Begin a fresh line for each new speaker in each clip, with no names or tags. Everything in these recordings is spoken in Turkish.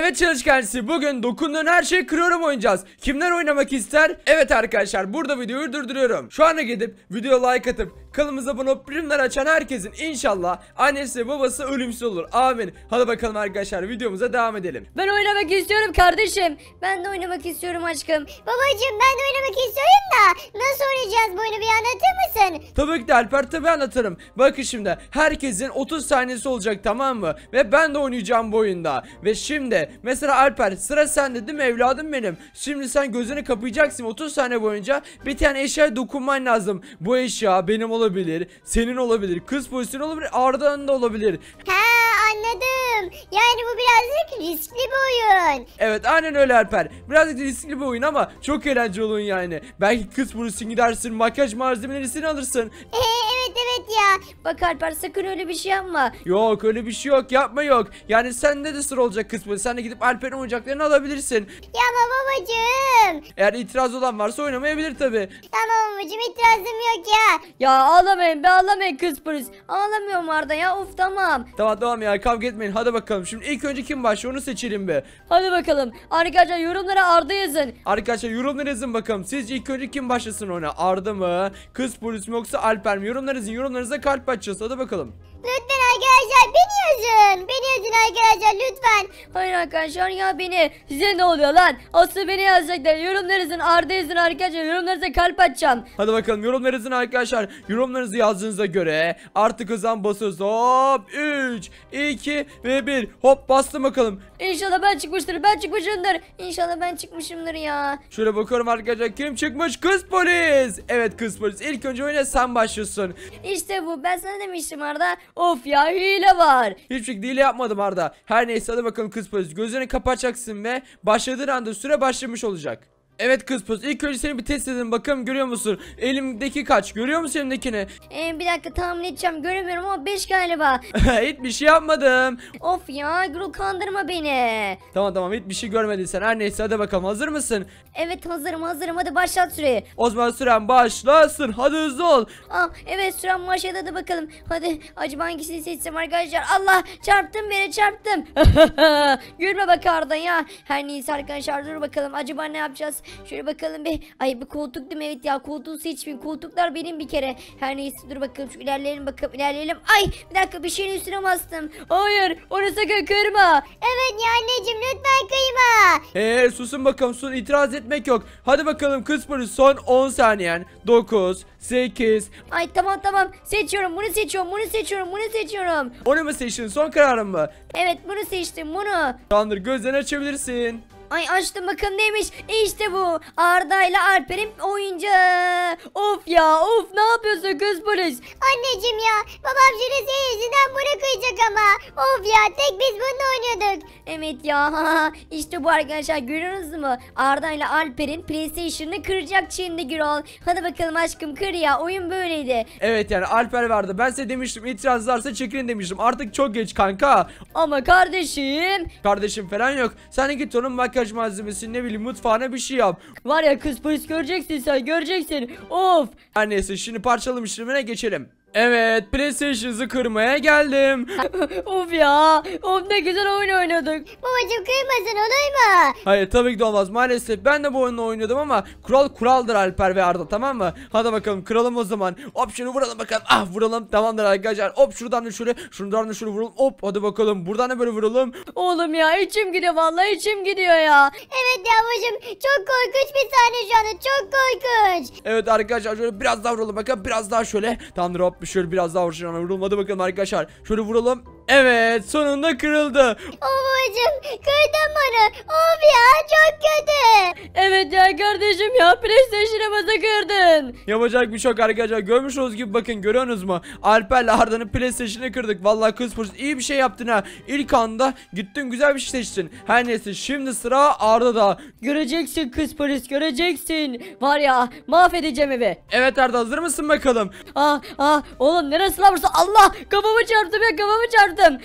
Evet challenge kendisi bugün dokunduğun her şeyi kırıyorum oynayacağız. Kimler oynamak ister? Evet arkadaşlar burada videoyu durduruyorum. Şu ana gidip video like atıp Kanalımıza abone olup primler açan herkesin inşallah annesi babası ölümsüz olur. Amin. Hadi bakalım arkadaşlar videomuza devam edelim.
Ben oynamak istiyorum kardeşim. Ben de oynamak istiyorum aşkım. Babacım ben de oynamak istiyorum da nasıl oynayacağız bu oyunu bir anlatır mısın?
Tabii ki de Alper tabii anlatırım. Bakın şimdi herkesin 30 saniyesi olacak tamam mı? Ve ben de oynayacağım bu oyunda. Ve şimdi mesela Alper sıra sende değil mi evladım benim? Şimdi sen gözünü kapayacaksın 30 saniye boyunca bir tane eşyaya dokunman lazım. Bu eşya benim olabilir olabilir, senin olabilir, kız polisin olabilir, Arda'nın da olabilir.
He anladım. Yani bu birazcık riskli bir oyun.
Evet aynen öyle Alper. Birazcık riskli bir oyun ama çok eğlenceli oyun yani. Belki kız brushing gidersin, makyaj malzemelerini alırsın. evet evet ya.
Bak Alper sakın öyle bir şey yapma.
Yok öyle bir şey yok yapma yok. Yani sende de sıra olacak kısmı. Sen de gidip Alper'in oyuncaklarını alabilirsin.
Ya babacığım.
Eğer itiraz olan varsa oynamayabilir tabi.
Tamam babacığım itirazım yok ya. Ya ağlamayın be ağlamayın kız polis. Ağlamıyorum Arda ya of tamam.
Tamam tamam ya kavga etmeyin. Hadi bakalım. Şimdi ilk önce kim başlıyor onu seçelim be.
Hadi bakalım. Arkadaşlar yorumlara Arda yazın.
Arkadaşlar yorumlara yazın bakalım. Sizce ilk önce kim başlasın ona? Arda mı? Kız polis mi yoksa Alper mi? Yorumlara yazın. Yorumlarınıza kalp açacağız. Hadi bakalım.
Lütfen arkadaşlar beni yazın. Beni yazın arkadaşlar lütfen. Hayır arkadaşlar ya beni. Size ne oluyor lan? Aslı beni yazacaklar. Yorumlara yazın. Arda yazın arkadaşlar. Yorumlarınıza kalp açacağım.
Hadi bakalım yorumlara yazın arkadaşlar. Yorumlarınızı yazdığınıza göre artık o basıyoruz. Hop 3, 2, 2 ve 1. Hop bastım bakalım.
İnşallah ben çıkmıştır. Ben çıkmışımdır. İnşallah ben çıkmışımdır ya.
Şöyle bakıyorum arkadaşlar. Kim çıkmış? Kız polis. Evet kız polis. ilk önce oyuna sen başlıyorsun.
İşte bu. Ben sana demiştim
Arda. Of ya hile var. Hiçbir şekilde hile yapmadım Arda. Her neyse hadi bakalım kız polis. Gözlerini kapatacaksın ve başladığın anda süre başlamış olacak. Evet kız poz ilk önce seni bir test edelim bakalım görüyor musun? Elimdeki kaç görüyor musun elimdekini?
Ee, bir dakika tahmin edeceğim göremiyorum ama 5 galiba. bir şey yapmadım. Of ya Gürül kandırma beni.
Tamam tamam bir şey görmedin sen her neyse hadi bakalım hazır mısın?
Evet hazırım hazırım hadi başlat süreyi. O zaman
süren başlasın hadi hızlı ol.
Aa, evet süren başladı hadi bakalım. Hadi acaba hangisini seçsem arkadaşlar Allah çarptım beni çarptım. Gülme bak Arda ya. Her neyse arkadaşlar dur bakalım acaba ne yapacağız? Şöyle bakalım bir. Ay bir koltuk değil mi? Evet ya koltuğu seçmeyeyim. Koltuklar benim bir kere. Her neyse dur bakalım. Şu ilerleyelim bakalım ilerleyelim. Ay bir dakika bir şeyin üstüne bastım. Hayır onu sakın kırma. Evet ya anneciğim lütfen kıyma.
Eee susun bakalım susun itiraz etmek yok. Hadi bakalım kız polis son 10 saniyen. 9, 8.
Ay tamam tamam. Seçiyorum bunu seçiyorum bunu seçiyorum bunu seçiyorum. Onu mu seçtin son kararın mı? Evet bunu seçtim bunu. Tamamdır gözlerini
açabilirsin.
Ay açtım bakın neymiş. İşte bu. Arda ile Alper'in oyuncağı. Of ya of ne yapıyorsun kız polis? Anneciğim ya babam şunu senin yüzünden bırakacak ama. Of ya tek biz bununla oynuyorduk. Evet ya işte bu arkadaşlar görüyorsunuz mu? Arda ile Alper'in PlayStation'ını kıracak şimdi Gürol. Hadi bakalım aşkım kır ya oyun böyleydi.
Evet yani Alper vardı Ben size demiştim itiraz varsa çekilin demiştim. Artık çok geç kanka. Ama kardeşim. Kardeşim falan yok. seninki git bak makyaj malzemesi ne bileyim mutfağına bir şey yap. Var ya kız polis göreceksin sen göreceksin. Of. Her neyse şimdi parçalım işlemine geçelim. Evet PlayStation'ınızı kırmaya geldim.
of ya. Of ne güzel oyun oynadık. Babacım kıymasın olur mu?
Hayır tabii ki de olmaz. Maalesef ben de bu oyunu oynuyordum ama kural kuraldır Alper ve Arda tamam mı? Hadi bakalım kıralım o zaman. Hop şunu vuralım bakalım. Ah vuralım tamamdır arkadaşlar. Hop şuradan da şöyle şuradan da şöyle vuralım. Hop hadi bakalım buradan da böyle vuralım.
Oğlum ya içim gidiyor vallahi içim gidiyor ya. Evet ya babacım çok korkunç bir sahne şu anda çok korkunç.
Evet arkadaşlar şöyle biraz daha vuralım bakalım biraz daha şöyle. Tamamdır hop yapmış. Şöyle biraz daha vuracağım. Vurulmadı bakalım arkadaşlar. Şöyle vuralım. Evet sonunda kırıldı.
Aa, anneciğim kırdın bana. Of ya çok kötü. Evet ya kardeşim ya PlayStation'ımızı kırdın.
Yapacak bir şey yok arkadaşlar. Görmüş olduğunuz gibi bakın görüyorsunuz mu? Alper'le Arda'nın PlayStation'ı kırdık. Vallahi kız polis iyi bir şey yaptın ha. İlk anda gittin güzel bir şey seçtin. Her
neyse şimdi sıra Arda'da. Göreceksin kız polis göreceksin. Var ya mahvedeceğim evi. Evet Arda hazır mısın bakalım? Ah ah oğlum neresi lan burası? Allah kafamı çarptım ya kafamı çarptım.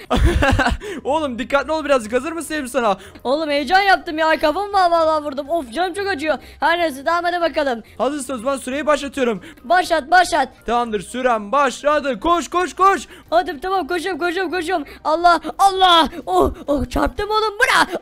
oğlum dikkatli ol birazcık hazır mısın Elif sana?
Oğlum heyecan yaptım ya kafamı vallahi vurdum. Of canım çok acıyor. Her neyse devam hadi bakalım. Hazırsın o zaman süreyi başlatıyorum. Başlat başlat. Tamamdır süren başladı. Koş koş koş. Hadi tamam koşuyorum koşuyorum koşuyorum. Allah Allah. Oh oh çarptım oğlum bura. Aa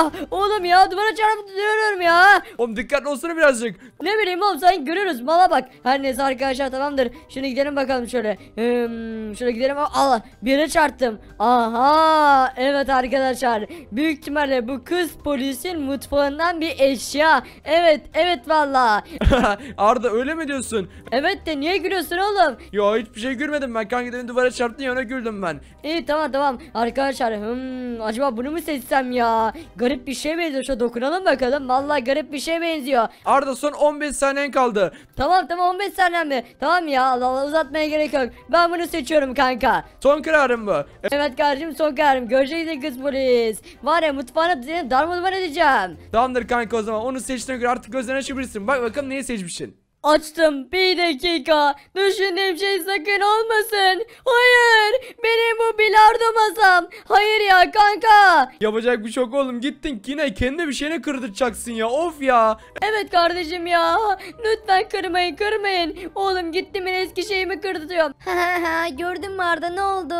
ah, oğlum ya duvara çarptım diyorum ya. Oğlum dikkatli olsana birazcık. Ne bileyim oğlum sen görürüz mala bak. Her neyse arkadaşlar tamamdır. Şimdi gidelim bakalım şöyle. Hmm, şöyle gidelim. Allah bir çarptım. Aha evet arkadaşlar arkadaşlar. Büyük ihtimalle bu kız polisin mutfağından bir eşya. Evet evet valla.
Arda öyle mi diyorsun? Evet de niye gülüyorsun oğlum? Ya hiçbir şey gülmedim ben. Kanka dedim duvara çarptın ya ona güldüm ben.
İyi tamam tamam. Arkadaşlar hmm, acaba bunu mu seçsem ya? Garip bir şey benziyor. Şöyle dokunalım bakalım. Valla garip bir şey benziyor. Arda son 15 saniyen kaldı. Tamam tamam 15 saniye mi? Tamam ya Allah Allah uzatmaya gerek yok. Ben bunu seçiyorum kanka. Son kararım bu. Evet kardeşim son kararım. Göreceğiz kız polis edeceğiz. Var ya mutfağını darmadağın edeceğim.
Tamamdır kanka o zaman onu seçtiğine göre artık gözden açabilirsin. Bak bakalım neyi seçmişsin.
Açtım bir dakika. Düşündüğüm şey sakın olmasın. Hayır. Benim bu bilardo masam. Hayır ya kanka. Yapacak bir çok şey oğlum.
Gittin yine kendi bir şeyini kırdıracaksın ya. Of ya.
Evet kardeşim ya. Lütfen kırmayın kırmayın. Oğlum gittim en eski şeyimi kırdırıyorum. gördün mü Arda ne oldu?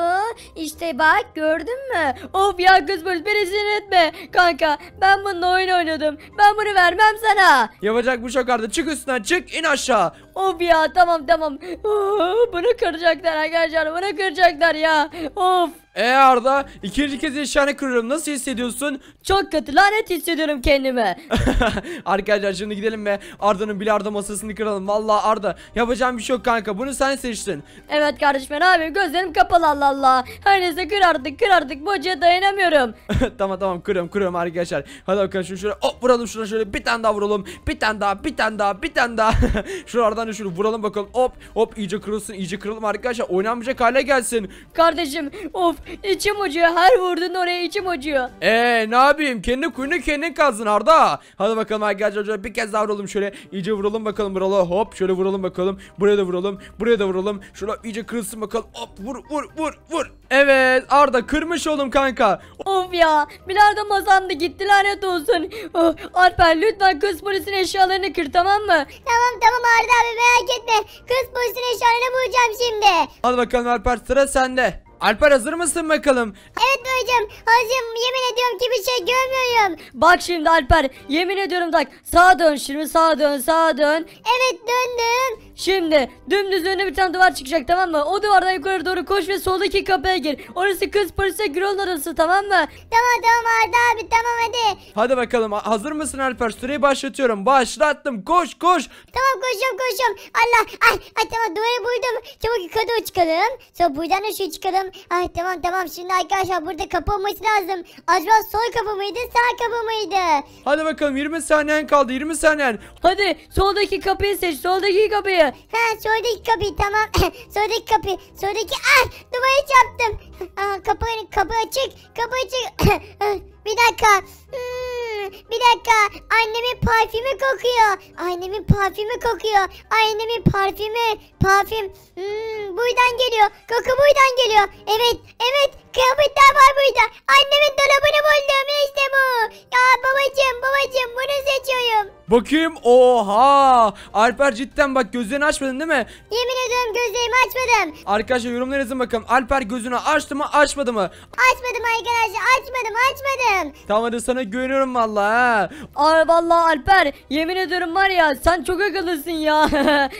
İşte bak gördün mü? Of ya kız polis beni sinir etme. Kanka ben bununla oyun oynadım. Ben bunu vermem sana.
Yapacak bir çok şey Arda. Çık üstüne çık. İn n a t s h a
Of ya tamam tamam. Aa, ah, bunu kıracaklar arkadaşlar. Bunu kıracaklar ya. Of.
E Arda ikinci kez eşyanı kırıyorum nasıl hissediyorsun?
Çok kötü lanet hissediyorum kendime
Arkadaşlar şimdi gidelim ve Arda'nın bilardo masasını kıralım. valla Arda yapacağım bir şey yok kanka bunu sen seçtin.
Evet kardeşim ben abi gözlerim kapalı Allah Allah. Her neyse kırardık kırardık kır bu acıya dayanamıyorum.
tamam tamam kırıyorum kırıyorum arkadaşlar. Hadi bakalım şöyle hop oh, vuralım şuna şöyle bir tane daha vuralım. Bir tane daha bir tane daha bir tane daha. Şurada Şunlardan da şöyle vuralım bakalım. Hop hop iyice kırılsın iyice kırılım arkadaşlar. Oynanmayacak hale gelsin.
Kardeşim of içim acıyor. Her vurduğun oraya içim acıyor.
Eee ne yapayım? Kendi kuyunu kendin kazdın Arda. Hadi bakalım arkadaşlar bir kez daha vuralım şöyle. İyice vuralım bakalım buralı. Hop şöyle vuralım bakalım. Buraya da vuralım. Buraya da vuralım. Şöyle iyice kırılsın bakalım. Hop vur vur vur vur. Evet Arda kırmış oğlum kanka.
Of ya bilardo mazamda gitti lanet olsun. Oh, Alper lütfen kız polisin eşyalarını kır tamam mı? Tamam tamam Arda abi merak etme. Kız polisin eşyalarını bulacağım şimdi.
Hadi bakalım Alper sıra sende. Alper hazır mısın bakalım?
Evet hocam hazırım yemin ediyorum ki bir şey görmüyorum. Bak şimdi Alper yemin ediyorum bak sağa dön şimdi sağa dön sağa dön. Evet döndüm. Şimdi dümdüz önüne bir tane duvar çıkacak tamam mı? O duvardan yukarı doğru koş ve soldaki kapıya gir. Orası kız polise Gürol'un orası tamam mı? Tamam tamam Arda abi tamam hadi.
Hadi bakalım hazır mısın Alper? Süreyi başlatıyorum. Başlattım. Koş koş. Tamam
koşacağım koşacağım Allah ay ay tamam duvarı buldum. Çabuk yukarı çıkalım. Sonra buradan da şu çıkalım. Ay tamam tamam şimdi arkadaşlar burada kapı olması lazım. Acaba sol kapı mıydı sağ kapı mıydı? Hadi bakalım
20 saniyen kaldı 20 saniyen.
Hadi soldaki kapıyı seç soldaki kapıyı. Ha soldaki kapıyı tamam. soldaki kapıyı. Soldaki ah duvarı çarptım. Aa, kapı, kapı açık. Kapı açık. Ah, bir dakika. Hmm, bir dakika. Annemin parfümü kokuyor. Annemin parfümü kokuyor. Annemin parfümü. Parfüm. Hmm, buradan geliyor. Koku buradan geliyor. Evet. Evet. Kıyafetler var burada. Annemin dolabını buldum işte bu. Ya babacım babacım bunu seçiyorum.
Bakayım oha Alper cidden bak gözlerini açmadın değil mi?
Yemin ediyorum gözlerimi açmadım.
Arkadaşlar yorumlara yazın bakalım Alper gözünü açtı mı açmadı mı?
Açmadım arkadaşlar açmadım açmadım. Tamam hadi sana güveniyorum valla ha. Ay vallahi Alper yemin ediyorum var ya sen çok akıllısın ya.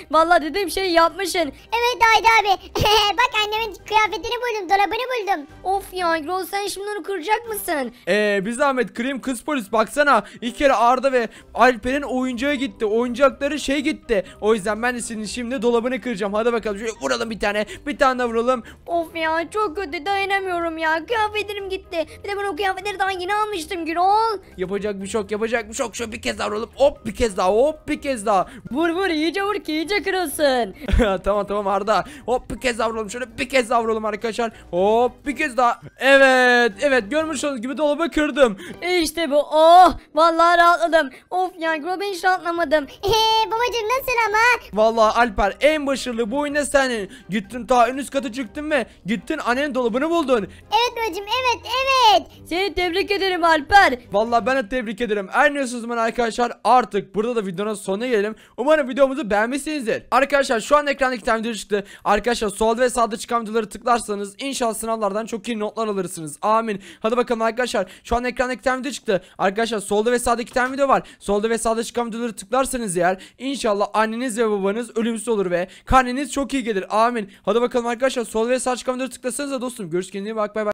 Valla dediğim şeyi yapmışsın. Evet Ayda abi. bak annemin kıyafetini buldum dolabını buldum. Of ya Grol sen şimdi onu kıracak mısın?
Ee biz Ahmet kırayım kız polis baksana. İlk kere Arda ve Alper'in oyuncağı gitti. Oyuncakları şey gitti. O yüzden ben de senin şimdi dolabını kıracağım. Hadi bakalım şöyle vuralım bir tane. Bir tane daha vuralım.
Of ya çok kötü dayanamıyorum ya. Kıyafetlerim gitti. Bir de ben o kıyafetleri daha yeni almıştım Grol.
Yapacak bir şok şey yapacak bir şok. Şey şöyle bir kez daha vuralım. Hop bir kez daha hop bir kez daha. Vur vur iyice vur ki iyice kırılsın. tamam tamam Arda. Hop bir kez daha vuralım şöyle bir kez daha vuralım arkadaşlar.
Hop bir kez kez daha. Evet evet görmüş olduğunuz gibi dolabı kırdım. E işte bu. Oh vallahi rahatladım. Of ya Robin hiç rahatlamadım. Eee babacım nasıl ama?
Vallahi Alper en başarılı bu oyunda senin. Gittin ta en üst kata çıktın ve gittin annenin dolabını buldun. Evet
babacım evet evet. Seni tebrik ederim Alper.
Vallahi ben de tebrik ederim. Her neyse o zaman arkadaşlar artık burada da videonun sonuna gelelim. Umarım videomuzu beğenmişsinizdir. Arkadaşlar şu an ekrandaki tane video çıktı. Arkadaşlar solda ve sağda çıkan videoları tıklarsanız inşallah sınavlardan çok çok iyi notlar alırsınız. Amin. Hadi bakalım arkadaşlar. Şu an ekranda iki tane video çıktı. Arkadaşlar solda ve sağda iki tane video var. Solda ve sağda çıkan videoları tıklarsanız eğer inşallah anneniz ve babanız ölümsüz olur ve karneniz çok iyi gelir. Amin. Hadi bakalım arkadaşlar. Solda ve sağda çıkan videoları tıklasanız da dostum. Görüşürüz. Kendine bak. Bay bay.